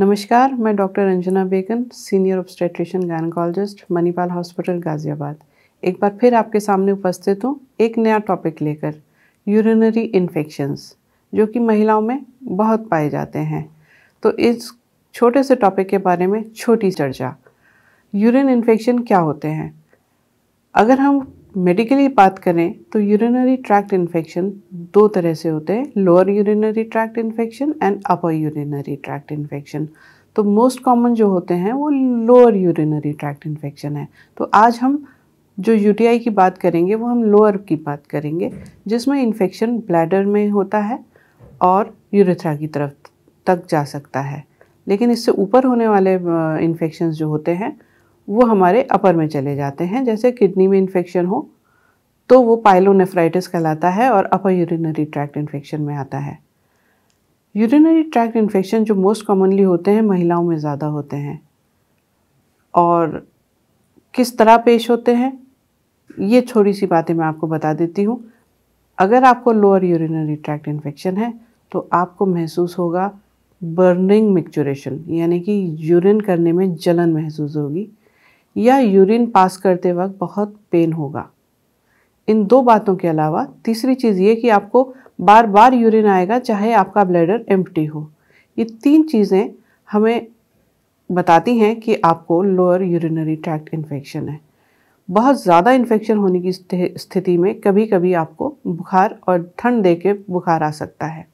नमस्कार मैं डॉक्टर अंजना बेगन senior obstetrician gynaecologist Manipal hospital Ghaziabad एक बार फिर आपके सामने उपस्थित हूँ एक नया टॉपिक लेकर यूरिनरी इन्फेक्शंस जो कि महिलाओं में बहुत पाए जाते हैं तो इस छोटे से टॉपिक के बारे में छोटी चर्चा यूरिन इन्फेक्शन क्या होते हैं अगर हम मेडिकली बात करें तो यूरिनरी ट्रैक्ट इन्फेक्शन दो तरह से होते हैं lower urinary tract infection and upper urinary tract infection तो मोस्ट कॉमन जो होते हैं वो लोअर यूरिनरी ट्रैक्ट इन्फेक्शन है तो आज हम जो यूटीआई की बात करेंगे वो हम लोअर की बात करेंगे जिसमें इन्फेक्शन ब्लैडर में होता है और यूरेथ्रा की तरफ तक जा सकता है लेकिन इससे ऊपर होने वाले इन्फेक्शन जो होते हैं वो हमारे अपर में चले जाते हैं जैसे किडनी में इन्फेक्शन हो तो वो पाइलोनेफ्राइटिस कहलाता है और अपर यूरिनरी ट्रैक्ट इन्फेक्शन में आता है यूरिनरी ट्रैक्ट इन्फेक्शन जो मोस्ट कॉमनली होते हैं महिलाओं में ज़्यादा होते हैं और किस तरह पेश होते हैं ये छोटी सी बातें मैं आपको बता देती हूँ अगर आपको लोअर यूरिनरी ट्रैक्ट इन्फेक्शन है तो आपको महसूस होगा बर्निंग मिक्चुरेशन यानी कि यूरिन करने में जलन महसूस होगी या यूरिन पास करते वक्त बहुत पेन होगा इन दो बातों के अलावा तीसरी चीज़ ये कि आपको बार बार यूरिन आएगा चाहे आपका ब्लैडर एम्प्टी हो ये तीन चीज़ें हमें बताती हैं कि आपको लोअर यूरिनरी ट्रैक्ट इन्फेक्शन है बहुत ज़्यादा इन्फेक्शन होने की स्थिति में कभी कभी आपको बुखार और ठंड दे के बुखार आ सकता है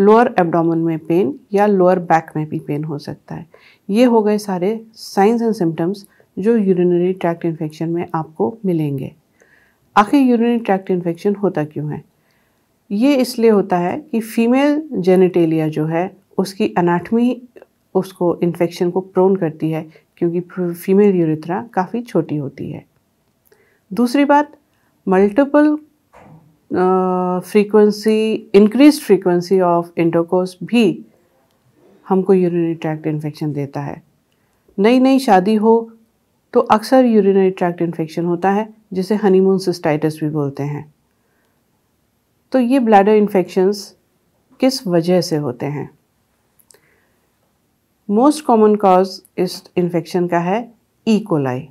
लोअर एब्डोमेन में पेन या लोअर बैक में भी पेन हो सकता है ये हो गए सारे साइंस एंड सिम्टम्स जो यूरिनरी ट्रैक्ट इन्फेक्शन में आपको मिलेंगे आखिर यूरिनरी ट्रैक्ट इन्फेक्शन होता क्यों है ये इसलिए होता है कि फीमेल जेनिटेलिया जो है उसकी अनाटमी उसको इन्फेक्शन को प्रोन करती है क्योंकि फीमेल यूरिथ्रा काफ़ी छोटी होती है दूसरी बात multiple frequency increase frequency of intercourse भी हमको यूरिनरी ट्रैक्ट इन्फेक्शन देता है नई नई शादी हो तो अक्सर यूरिनरी ट्रैक्ट इन्फेक्शन होता है जिसे हनीमून सिस्टाइटिस भी बोलते हैं तो ये ब्लैडर इन्फेक्शंस किस वजह से होते हैं मोस्ट कॉमन कॉज इस इन्फेक्शन का है ई e. कोलाई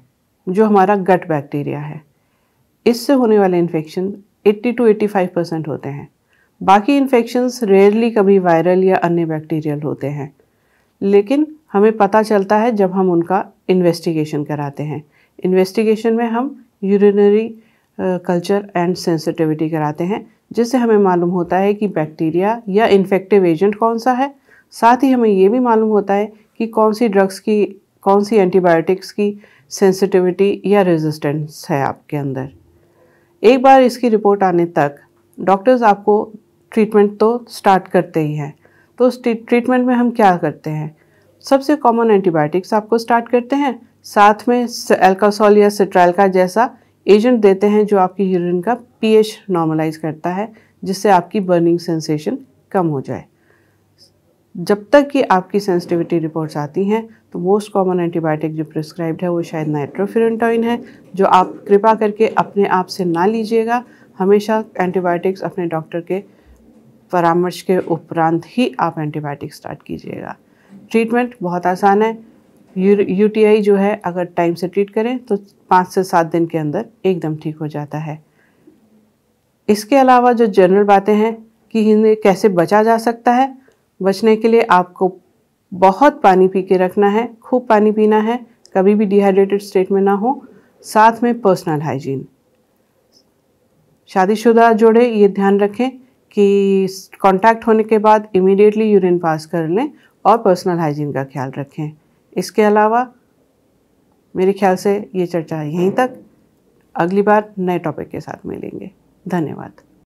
जो हमारा गट बैक्टीरिया है इससे होने वाले इन्फेक्शन 80 टू 85 परसेंट होते हैं बाकी इन्फेक्शंस रेयरली कभी वायरल या अन्य बैक्टीरियल होते हैं लेकिन हमें पता चलता है जब हम उनका इन्वेस्टिगेशन कराते हैं इन्वेस्टिगेशन में हम यूरिनरी कल्चर एंड सेंसिटिविटी कराते हैं जिससे हमें मालूम होता है कि बैक्टीरिया या इन्फेक्टिव एजेंट कौन सा है साथ ही हमें ये भी मालूम होता है कि कौन सी ड्रग्स की कौन सी एंटीबायोटिक्स की सेंसिटिविटी या रेजिस्टेंस है आपके अंदर एक बार इसकी रिपोर्ट आने तक डॉक्टर्स आपको ट्रीटमेंट तो स्टार्ट करते ही हैं तो उस ट्रीटमेंट में हम क्या करते हैं सबसे कॉमन एंटीबायोटिक्स आपको स्टार्ट करते हैं साथ में एल्कासोल या सिट्राइल का जैसा एजेंट देते हैं जो आपकी यूरिन का पीएच नॉर्मलाइज करता है जिससे आपकी बर्निंग सेंसेशन कम हो जाए जब तक कि आपकी सेंसिटिविटी रिपोर्ट्स आती हैं तो मोस्ट कॉमन एंटीबायोटिक जो प्रिस्क्राइब्ड है वो शायद नाइट्रोफिरटॉइन है जो आप कृपा करके अपने आप से ना लीजिएगा हमेशा एंटीबायोटिक्स अपने डॉक्टर के परामर्श के उपरांत ही आप एंटीबायोटिक स्टार्ट कीजिएगा ट्रीटमेंट बहुत आसान है यू टी जो है अगर टाइम से ट्रीट करें तो पाँच से सात दिन के अंदर एकदम ठीक हो जाता है इसके अलावा जो जनरल बातें हैं कि इन्हें कैसे बचा जा सकता है बचने के लिए आपको बहुत पानी पी के रखना है खूब पानी पीना है कभी भी डिहाइड्रेटेड स्टेट में ना हो साथ में पर्सनल हाइजीन शादीशुदा जोड़े ये ध्यान रखें कि कांटेक्ट होने के बाद इमीडिएटली यूरिन पास कर लें और पर्सनल हाइजीन का ख्याल रखें इसके अलावा मेरे ख्याल से ये चर्चा यहीं तक अगली बार नए टॉपिक के साथ मिलेंगे धन्यवाद